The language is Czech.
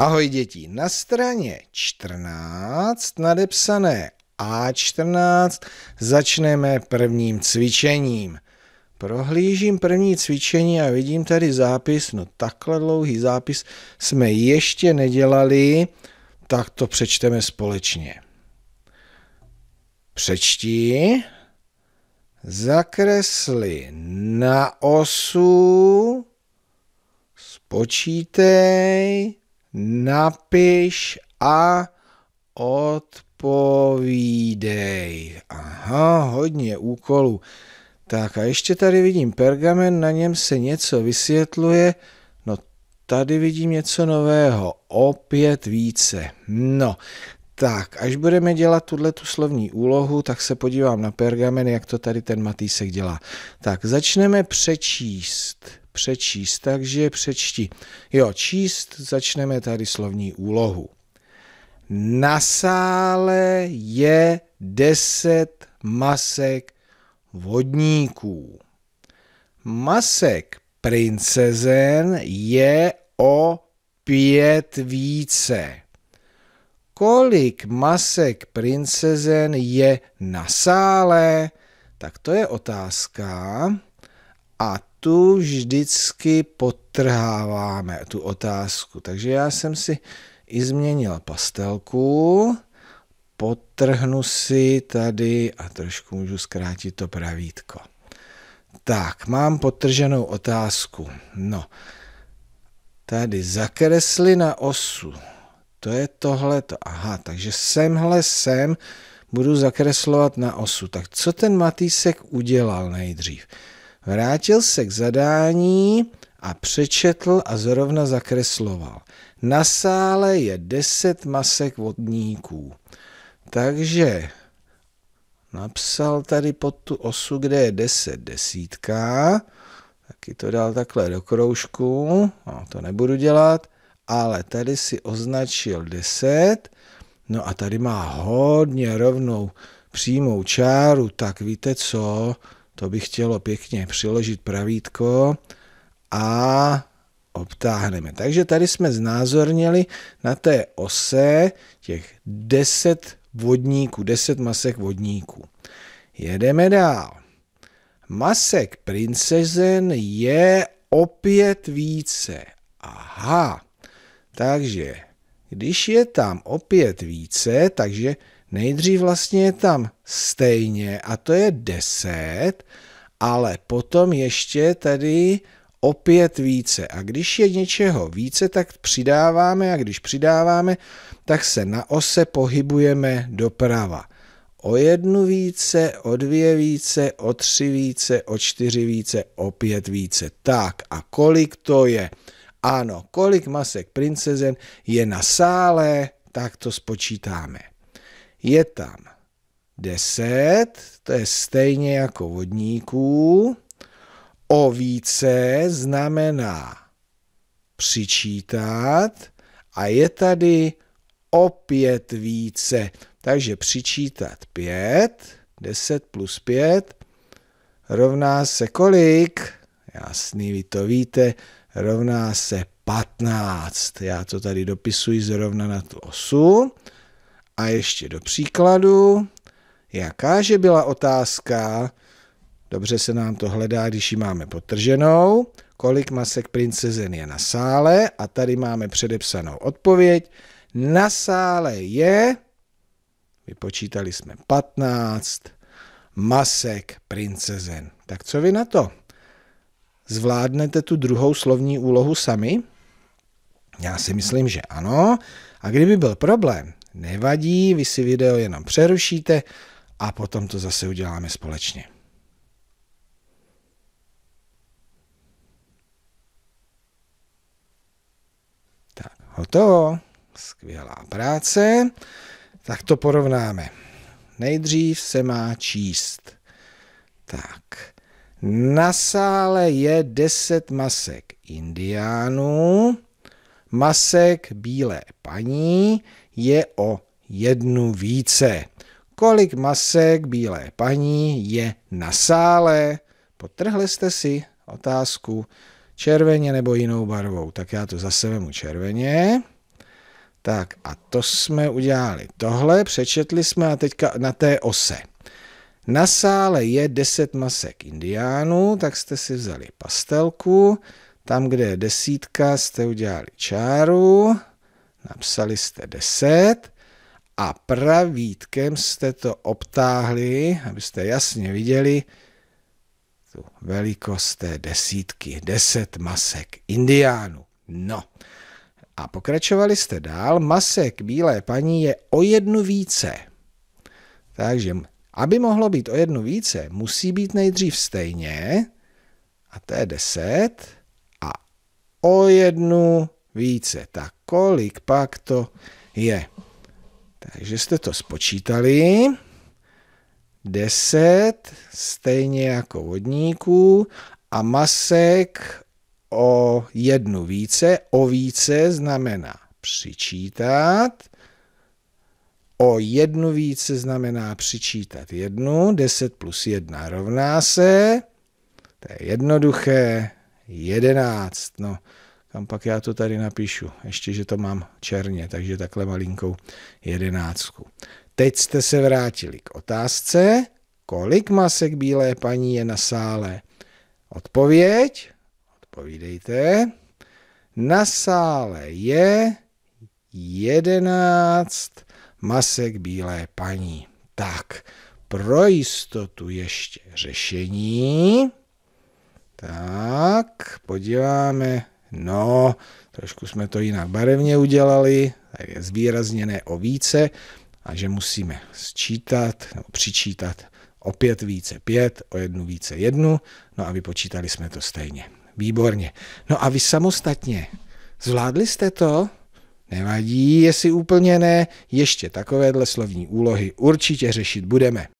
Ahoj děti, na straně 14 nadepsané A14 začneme prvním cvičením. Prohlížím první cvičení a vidím tady zápis, no takhle dlouhý zápis jsme ještě nedělali, tak to přečteme společně. Přečti, zakresli na osu, spočítej, napiš a odpovídej. Aha, hodně úkolů. Tak a ještě tady vidím pergamen, na něm se něco vysvětluje. No tady vidím něco nového, opět více. No, tak, až budeme dělat tuhle tu slovní úlohu, tak se podívám na pergamen, jak to tady ten Matýsek dělá. Tak, začneme přečíst přečíst, takže přečti. Jo, číst, začneme tady slovní úlohu. Na sále je deset masek vodníků. Masek princezen je o pět více. Kolik masek princezen je na sále? Tak to je otázka. A tu vždycky potrháváme, tu otázku. Takže já jsem si i změnil pastelku, potrhnu si tady a trošku můžu zkrátit to pravítko. Tak, mám potrženou otázku. No, tady zakresli na osu. To je tohle. Aha, takže semhle sem budu zakreslovat na osu. Tak co ten Matýsek udělal nejdřív? Vrátil se k zadání a přečetl a zrovna zakresloval. Na sále je deset masek vodníků. Takže napsal tady pod tu osu, kde je deset desítka, taky to dal takhle do kroužku, no, to nebudu dělat, ale tady si označil deset. no a tady má hodně rovnou přímou čáru, tak víte co, to by chtělo pěkně přiložit pravítko a obtáhneme. Takže tady jsme znázornili na té ose těch 10 vodníků, 10 masek vodníků. Jedeme dál. Masek princezen je opět více. Aha, takže když je tam opět více, takže Nejdřív vlastně je tam stejně a to je 10, ale potom ještě tady opět více. A když je něčeho více, tak přidáváme a když přidáváme, tak se na ose pohybujeme doprava. O jednu více, o dvě více, o tři více, o čtyři více, o pět více. Tak a kolik to je? Ano, kolik masek princezen je na sále, tak to spočítáme je tam 10, to je stejně jako vodníků. O více znamená přičítat a je tady opět více. Takže přičítat 5, 10 plus 5 rovná se kolik? Jasný, vy to víte, rovná se 15. Já to tady dopisuji zrovna na tu osu. A ještě do příkladu, jakáže byla otázka, dobře se nám to hledá, když ji máme potrženou, kolik masek princezen je na sále a tady máme předepsanou odpověď. Na sále je, vypočítali jsme 15 masek princezen. Tak co vy na to? Zvládnete tu druhou slovní úlohu sami? Já si myslím, že ano. A kdyby byl problém, Nevadí, vy si video jenom přerušíte a potom to zase uděláme společně. Tak, hotovo. Skvělá práce. Tak to porovnáme. Nejdřív se má číst. Tak. Na sále je 10 masek indiánů, masek bílé paní, je o jednu více. Kolik masek bílé paní je na sále? Potrhli jste si otázku červeně nebo jinou barvou. Tak já to zase vemu červeně. Tak a to jsme udělali. Tohle přečetli jsme a teďka na té ose. Na sále je 10 masek indiánů, tak jste si vzali pastelku. Tam, kde je desítka, jste udělali čáru napsali jste 10 a pravítkem jste to obtáhli, abyste jasně viděli tu velikost té desítky, 10 masek indiánů. No, a pokračovali jste dál, masek bílé paní je o jednu více. Takže, aby mohlo být o jednu více, musí být nejdřív stejně, a to je 10, a o jednu více. Tak kolik pak to je? Takže jste to spočítali. 10, stejně jako vodníků, a masek o jednu více. O více znamená přičítat. O jednu více znamená přičítat jednu. 10 plus 1 rovná se. To je jednoduché. 11. No, kam pak já to tady napíšu, ještě, že to mám černě, takže takhle malinkou jedenáctku. Teď jste se vrátili k otázce, kolik masek bílé paní je na sále. Odpověď, odpovídejte, na sále je jedenáct masek bílé paní. Tak, pro jistotu ještě řešení. Tak, podíváme No, trošku jsme to jinak barevně udělali, tak je zvýrazněné o více a že musíme sčítat nebo přičítat o pět více pět, o jednu více jednu, no a vypočítali jsme to stejně. Výborně. No a vy samostatně, zvládli jste to? Nevadí, jestli úplně ne, ještě takovéhle slovní úlohy určitě řešit budeme.